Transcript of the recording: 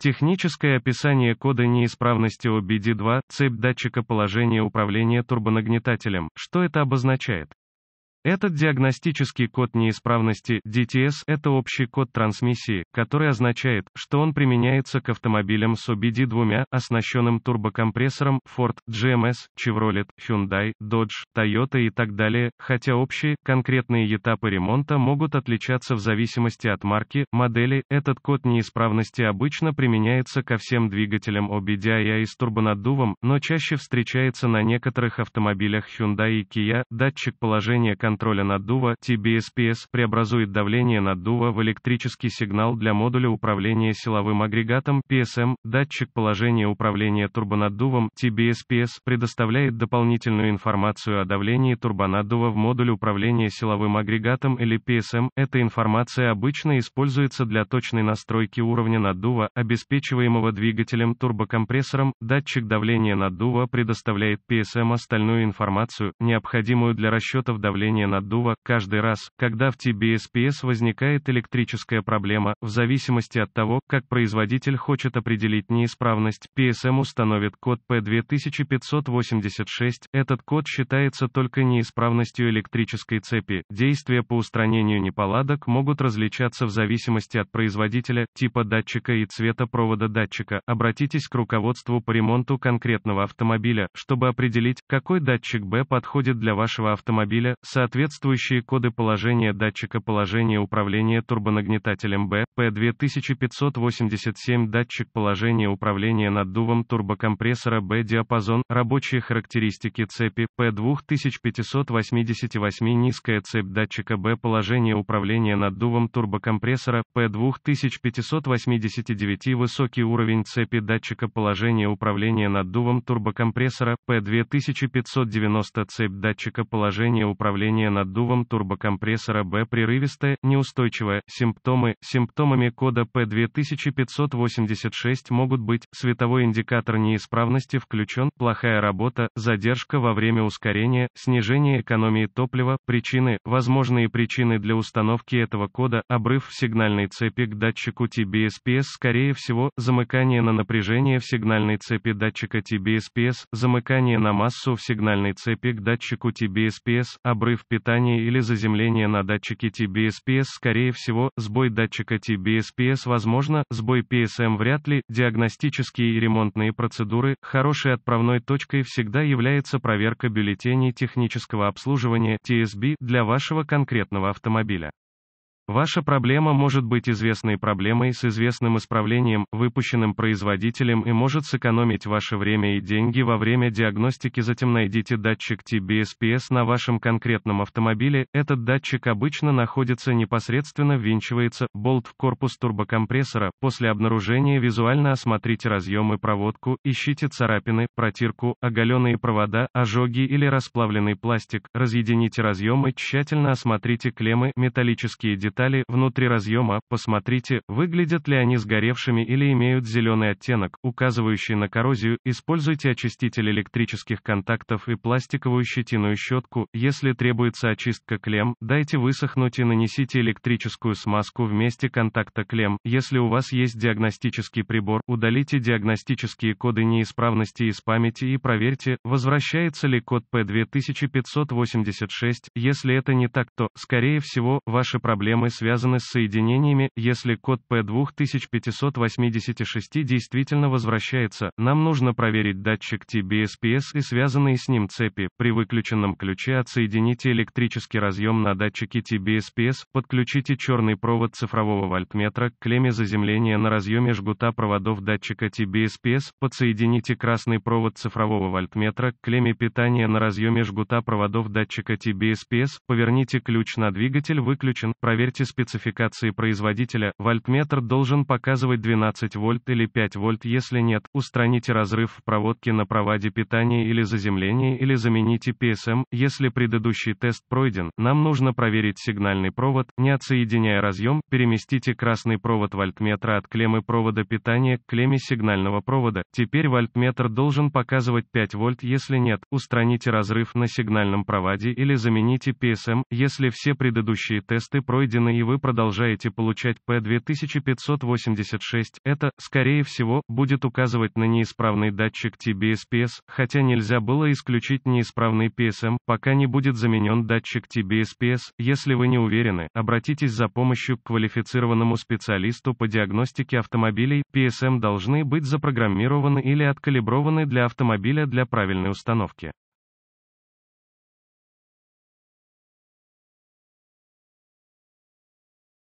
Техническое описание кода неисправности OBD2, цепь датчика положения управления турбонагнетателем, что это обозначает? Этот диагностический код неисправности DTS – это общий код трансмиссии, который означает, что он применяется к автомобилям с OBD2, оснащенным турбокомпрессором Ford, GMS, эм Chevrolet, Hyundai, Dodge, Toyota и так далее, хотя общие, конкретные этапы ремонта могут отличаться в зависимости от марки, модели, этот код неисправности обычно применяется ко всем двигателям OBDIA и с турбонаддувом, но чаще встречается на некоторых автомобилях Hyundai и Kia, датчик положения контакта контроля наддува TBSPS преобразует давление наддува в электрический сигнал для модуля управления силовым агрегатом PSM. Датчик положения управления турбонаддувом TBSPS предоставляет дополнительную информацию о давлении турбонаддува в модуль управления силовым агрегатом или PSM. Эта информация обычно используется для точной настройки уровня наддува, обеспечиваемого двигателем турбокомпрессором. Датчик давления наддува предоставляет PSM остальную информацию, необходимую для расчетов давления снижение наддува, каждый раз, когда в TBSPS возникает электрическая проблема, в зависимости от того, как производитель хочет определить неисправность, PSM установит код P2586, этот код считается только неисправностью электрической цепи. Действия по устранению неполадок могут различаться в зависимости от производителя, типа датчика и цвета провода датчика. Обратитесь к руководству по ремонту конкретного автомобиля, чтобы определить, какой датчик B подходит для вашего автомобиля, соответственно Соответствующие коды положения датчика положения управления турбонагнетателем бп 2587 датчик положения управления наддувом турбокомпрессора Б диапазон, рабочие характеристики цепи, п 2588 низкая цепь датчика Б положение управления наддувом турбокомпрессора, п 2589 высокий уровень цепи датчика положения управления наддувом турбокомпрессора, п 2590 цепь датчика положения управления управление наддувом турбокомпрессора Б прерывистое, неустойчивое, симптомы, симптомами кода P2586 могут быть, световой индикатор неисправности включен, плохая работа, задержка во время ускорения, снижение экономии топлива, причины, возможные причины для установки этого кода, обрыв в сигнальной цепи к датчику TBSPS скорее всего, замыкание на напряжение в сигнальной цепи датчика TBSPS, замыкание на массу в сигнальной цепи к датчику TBSPS, обрыв питания или заземление на датчике TBSPS скорее всего, сбой датчика TBSPS возможно, сбой PSM вряд ли, диагностические и ремонтные процедуры, хорошей отправной точкой всегда является проверка бюллетеней технического обслуживания TSB для вашего конкретного автомобиля. Ваша проблема может быть известной проблемой с известным исправлением, выпущенным производителем и может сэкономить ваше время и деньги во время диагностики. Затем найдите датчик TBSPS на вашем конкретном автомобиле. Этот датчик обычно находится непосредственно ввинчивается болт в корпус турбокомпрессора. После обнаружения визуально осмотрите разъемы проводку, ищите царапины, протирку, оголенные провода, ожоги или расплавленный пластик, разъедините разъемы, тщательно осмотрите клеммы, металлические детали детали внутри разъема, посмотрите, выглядят ли они сгоревшими или имеют зеленый оттенок, указывающий на коррозию, используйте очиститель электрических контактов и пластиковую щетиную щетку, если требуется очистка клем, дайте высохнуть и нанесите электрическую смазку в месте контакта клем, если у вас есть диагностический прибор, удалите диагностические коды неисправности из памяти и проверьте, возвращается ли код P2586, если это не так, то, скорее всего, ваши проблемы связаны с соединениями, если код P2586 действительно возвращается, нам нужно проверить датчик TBSPS и связанные с ним цепи. При выключенном ключе отсоедините электрический разъем на датчике TBSPS, подключите черный провод цифрового вольтметра к клемме заземления на разъеме жгута проводов датчика TBSPS, подсоедините красный провод цифрового вольтметра к клемме питания на разъеме жгута проводов датчика TBSPS, поверните ключ на двигатель выключен, проверьте сути спецификации производителя, вольтметр должен показывать 12 вольт или 5 вольт, если нет, устраните разрыв в проводке на проводе питания или заземление или замените PSM, если предыдущий тест пройден, нам нужно проверить сигнальный провод, не отсоединяя разъем, переместите красный провод вольтметра от клеммы провода питания к клемме сигнального провода, теперь вольтметр должен показывать 5 вольт, если нет, устраните разрыв на сигнальном проводе или замените PSM, если все предыдущие тесты пройдены выпущены и вы продолжаете получать P2586, это, скорее всего, будет указывать на неисправный датчик TBSPS, хотя нельзя было исключить неисправный PSM, пока не будет заменен датчик TBSPS. Если вы не уверены, обратитесь за помощью к квалифицированному специалисту по диагностике автомобилей. PSM должны быть запрограммированы или откалиброваны для автомобиля для правильной установки.